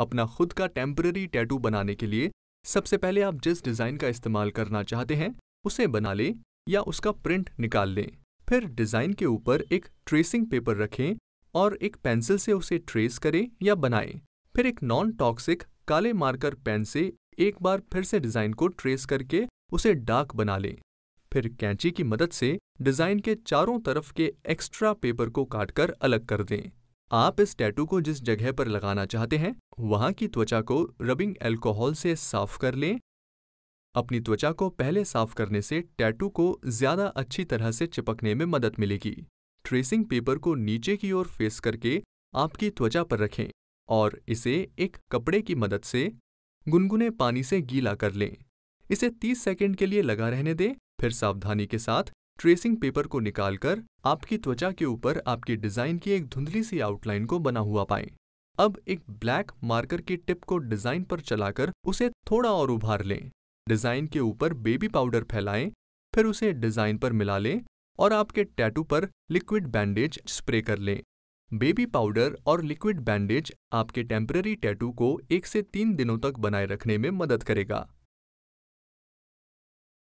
अपना खुद का टेम्पररी टैटू बनाने के लिए सबसे पहले आप जिस डिज़ाइन का इस्तेमाल करना चाहते हैं उसे बना लें या उसका प्रिंट निकाल लें फिर डिज़ाइन के ऊपर एक ट्रेसिंग पेपर रखें और एक पेंसिल से उसे ट्रेस करें या बनाएं फिर एक नॉन टॉक्सिक काले मार्कर पेन से एक बार फिर से डिज़ाइन को ट्रेस करके उसे डार्क बना लें फिर कैंची की मदद से डिज़ाइन के चारों तरफ के एक्स्ट्रा पेपर को काटकर अलग कर दें आप इस टैटू को जिस जगह पर लगाना चाहते हैं वहां की त्वचा को रबिंग एल्कोहल से साफ कर लें अपनी त्वचा को पहले साफ करने से टैटू को ज्यादा अच्छी तरह से चिपकने में मदद मिलेगी ट्रेसिंग पेपर को नीचे की ओर फेस करके आपकी त्वचा पर रखें और इसे एक कपड़े की मदद से गुनगुने पानी से गीला कर लें इसे 30 सेकंड के लिए लगा रहने दें फिर सावधानी के साथ ट्रेसिंग पेपर को निकालकर आपकी त्वचा के ऊपर आपके डिजाइन की एक धुंधली सी आउटलाइन को बना हुआ पाएं। अब एक ब्लैक मार्कर की टिप को डिजाइन पर चलाकर उसे थोड़ा और उभार लें डिजाइन के ऊपर बेबी पाउडर फैलाएं फिर उसे डिजाइन पर मिला लें और आपके टैटू पर लिक्विड बैंडेज स्प्रे कर लें बेबी पाउडर और लिक्विड बैंडेज आपके टेम्पररी टैटू को एक से तीन दिनों तक बनाए रखने में मदद करेगा